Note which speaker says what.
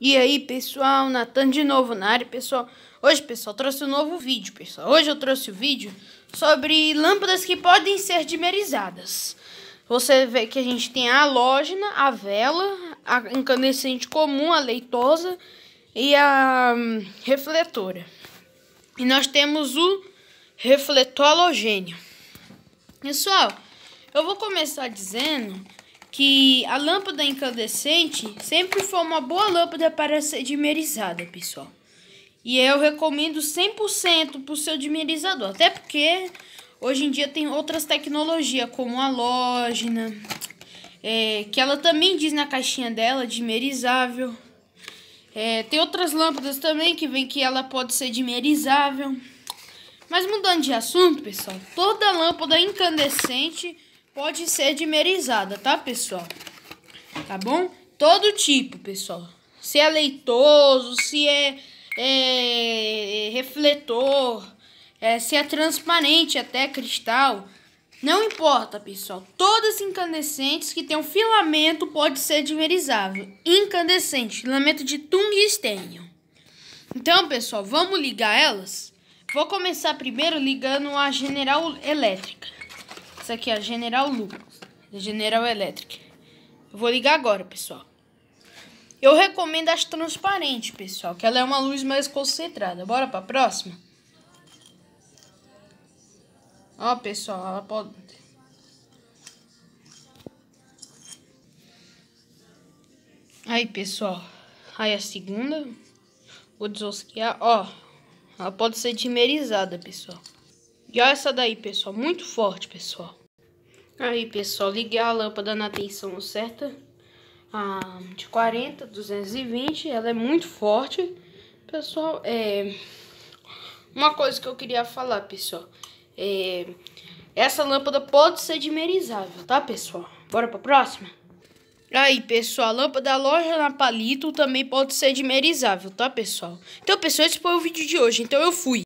Speaker 1: E aí, pessoal, Natan de novo na área, pessoal. Hoje, pessoal, trouxe um novo vídeo, pessoal. Hoje eu trouxe o um vídeo sobre lâmpadas que podem ser dimerizadas. Você vê que a gente tem a halógena, a vela, a incandescente comum, a leitosa e a hum, refletora. E nós temos o refletor halogênio. Pessoal, eu vou começar dizendo que a lâmpada incandescente sempre foi uma boa lâmpada para ser dimerizada, pessoal. E eu recomendo 100% para o seu dimerizador, até porque hoje em dia tem outras tecnologias, como a lógina, é, que ela também diz na caixinha dela, dimerizável. É, tem outras lâmpadas também que vem que ela pode ser dimerizável. Mas mudando de assunto, pessoal, toda lâmpada incandescente pode ser dimerizada, tá, pessoal? Tá bom? Todo tipo, pessoal. Se é leitoso, se é, é, é, refletor, é, se é transparente até cristal. Não importa, pessoal. Todas incandescentes que tem um filamento pode ser dimerizável. Incandescente, filamento de tungstênio. Então, pessoal, vamos ligar elas? Vou começar primeiro ligando a General Elétrica. Essa aqui é a General Lucas, da General Electric. Eu vou ligar agora, pessoal. Eu recomendo as transparentes, pessoal, que ela é uma luz mais concentrada. Bora pra próxima? Ó, pessoal, ela pode... Aí, pessoal. Aí a segunda. Vou desosquear. Ó, ela pode ser dimerizada, pessoal. E olha essa daí, pessoal. Muito forte, pessoal. Aí, pessoal, liguei a lâmpada na tensão certa. Ah, de 40, 220. Ela é muito forte. Pessoal, é... Uma coisa que eu queria falar, pessoal. É... Essa lâmpada pode ser dimerizável, tá, pessoal? Bora pra próxima? Aí, pessoal, a lâmpada da loja na palito também pode ser dimerizável, tá, pessoal? Então, pessoal, esse foi o vídeo de hoje. Então, eu fui.